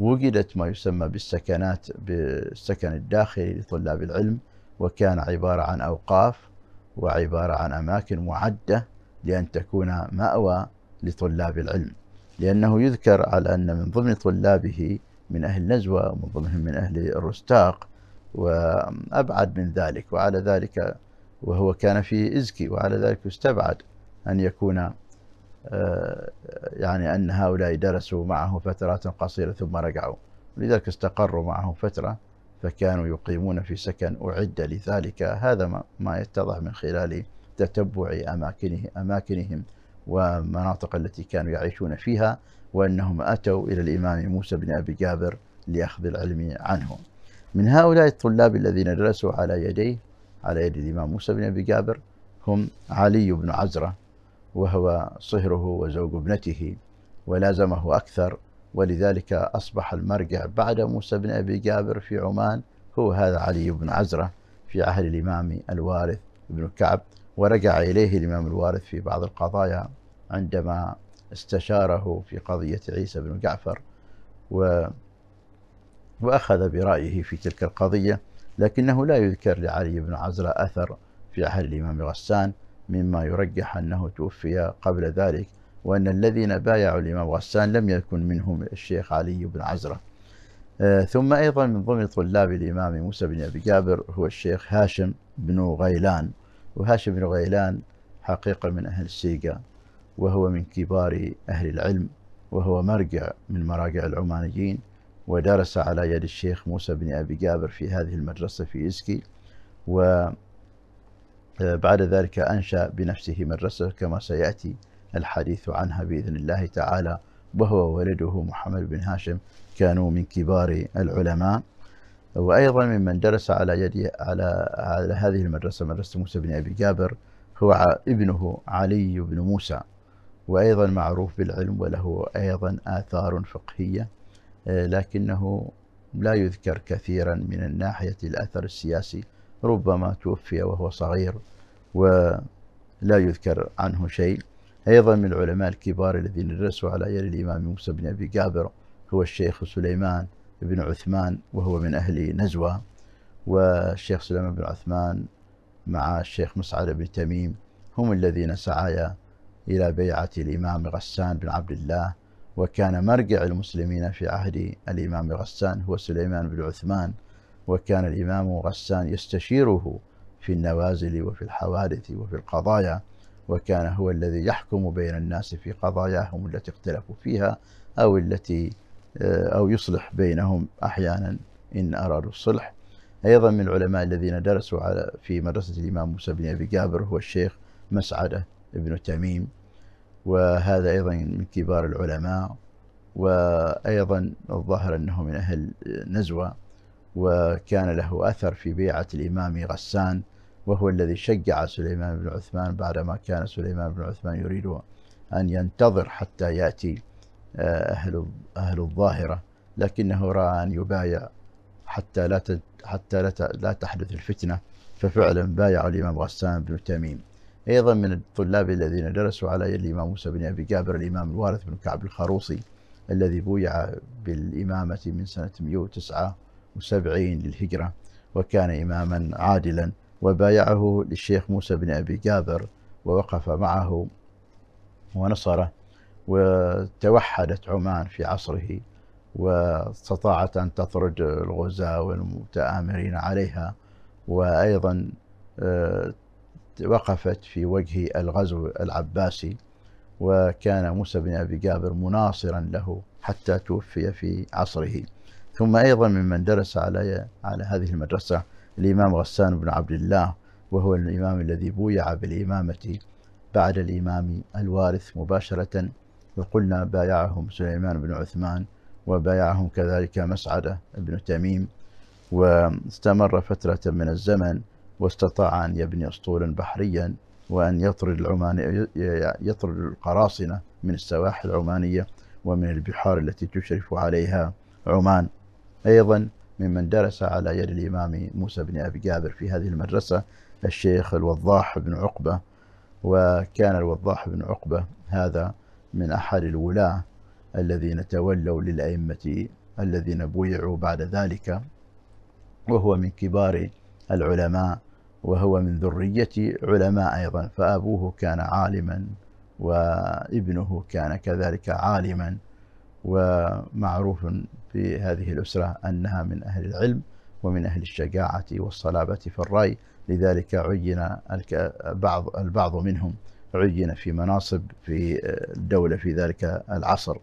وجدت ما يسمى بالسكنات بالسكن الداخلي لطلاب العلم وكان عبارة عن أوقاف وعبارة عن أماكن معدة لأن تكون مأوى لطلاب العلم لأنه يذكر على أن من ضمن طلابه من أهل نزوة ومن ضمنهم من أهل الرستاق وأبعد من ذلك وعلى ذلك وهو كان في إزكي وعلى ذلك استبعد أن يكون آه، يعني أن هؤلاء درسوا معه فترات قصيرة ثم رجعوا لذلك استقروا معه فترة فكانوا يقيمون في سكن أعد لذلك هذا ما يتضح من خلال تتبع أماكنه أماكنهم ومناطق التي كانوا يعيشون فيها وأنهم أتوا إلى الإمام موسى بن أبي جابر لأخذ العلم عنه من هؤلاء الطلاب الذين درسوا على يديه على يد الإمام موسى بن أبي جابر هم علي بن عزرة وهو صهره وزوج ابنته ولازمه أكثر ولذلك أصبح المرجع بعد موسى بن أبي جابر في عمان هو هذا علي بن عزرة في عهد الإمام الوارث بن كعب ورجع إليه الإمام الوارث في بعض القضايا عندما استشاره في قضية عيسى بن جعفر و وأخذ برأيه في تلك القضية لكنه لا يذكر لعلي بن عزرة أثر في عهد الإمام غسان مما يرجح أنه توفي قبل ذلك وأن الذين بايعوا الإمام غسان لم يكن منهم الشيخ علي بن عزرة آه، ثم أيضا من ضمن طلاب الإمام موسى بن أبي جابر هو الشيخ هاشم بن غيلان وهاشم بن غيلان حقيقة من أهل السيقة وهو من كبار أهل العلم وهو مرجع من مراجع العمانيين ودرس على يد الشيخ موسى بن أبي جابر في هذه المدرسة في إسكي و آه، بعد ذلك أنشأ بنفسه مدرسة كما سيأتي الحديث عنها بإذن الله تعالى وهو ولده محمد بن هاشم كانوا من كبار العلماء وأيضا ممن درس على يد على على هذه المدرسة مدرسة موسى بن أبي جابر هو ابنه علي بن موسى وأيضا معروف بالعلم وله أيضا آثار فقهية آه، لكنه لا يذكر كثيرا من الناحية الأثر السياسي ربما توفي وهو صغير ولا يذكر عنه شيء أيضا من العلماء الكبار الذين درسوا على يد الإمام موسى بن أبي جابر هو الشيخ سليمان بن عثمان وهو من أهل نزوة والشيخ سليمان بن عثمان مع الشيخ مسعد بن تميم هم الذين سعيا إلى بيعة الإمام غسان بن عبد الله وكان مرجع المسلمين في عهد الإمام غسان هو سليمان بن عثمان وكان الإمام غسان يستشيره في النوازل وفي الحوادث وفي القضايا وكان هو الذي يحكم بين الناس في قضاياهم التي اختلفوا فيها أو التي آه، أو يصلح بينهم أحيانا إن أرادوا الصلح أيضا من العلماء الذين درسوا على في مدرسة الإمام موسى بن أبي جابر هو الشيخ مسعدة بن تميم وهذا أيضا من كبار العلماء وأيضا الظاهر أنه من أهل نزوة وكان له أثر في بيعة الإمام غسان وهو الذي شجع سليمان بن عثمان بعدما كان سليمان بن عثمان يريد أن ينتظر حتى يأتي آه، أهل أهل الظاهرة لكنه رأى أن يبايع حتى لا حتى لا تحدث الفتنة ففعلا بايع الإمام غسان بن تميم أيضا من الطلاب الذين درسوا على يد الإمام موسى بن أبي جابر الإمام الوارث بن كعب الخروصي الذي بويع بالإمامة من سنة 109 173 للهجرة وكان إماما عادلا وبايعه للشيخ موسى بن أبي جابر ووقف معه ونصره وتوحدت عمان في عصره واستطاعت أن تطرد الغزاة والمتآمرين عليها وأيضا آه، وقفت في وجه الغزو العباسي وكان موسى بن أبي جابر مناصرا له حتى توفي في عصره ثم أيضا ممن درس على على هذه المدرسة الإمام غسان بن عبد الله وهو الإمام الذي بويع بالإمامة بعد الإمام الوارث مباشرة وقلنا بايعهم سليمان بن عثمان وبايعهم كذلك مسعدة بن تميم واستمر فترة من الزمن واستطاع أن يبني أسطولا بحريا وأن يطرد العمان يطرد القراصنة من السواحل العمانية ومن البحار التي تشرف عليها عمان أيضا ممن درس على يد الإمام موسى بن أبي جابر في هذه المدرسة الشيخ الوضاح بن عقبة وكان الوضاح بن عقبة هذا من أحد الولاة الذين تولوا للأئمة الذين بويعوا بعد ذلك وهو من كبار العلماء وهو من ذرية علماء أيضا فأبوه كان عالما وابنه كان كذلك عالما ومعروف في هذه الأسرة أنها من أهل العلم ومن أهل الشجاعة والصلابة في الرأي لذلك عين البعض, البعض منهم عين في مناصب في الدولة في ذلك العصر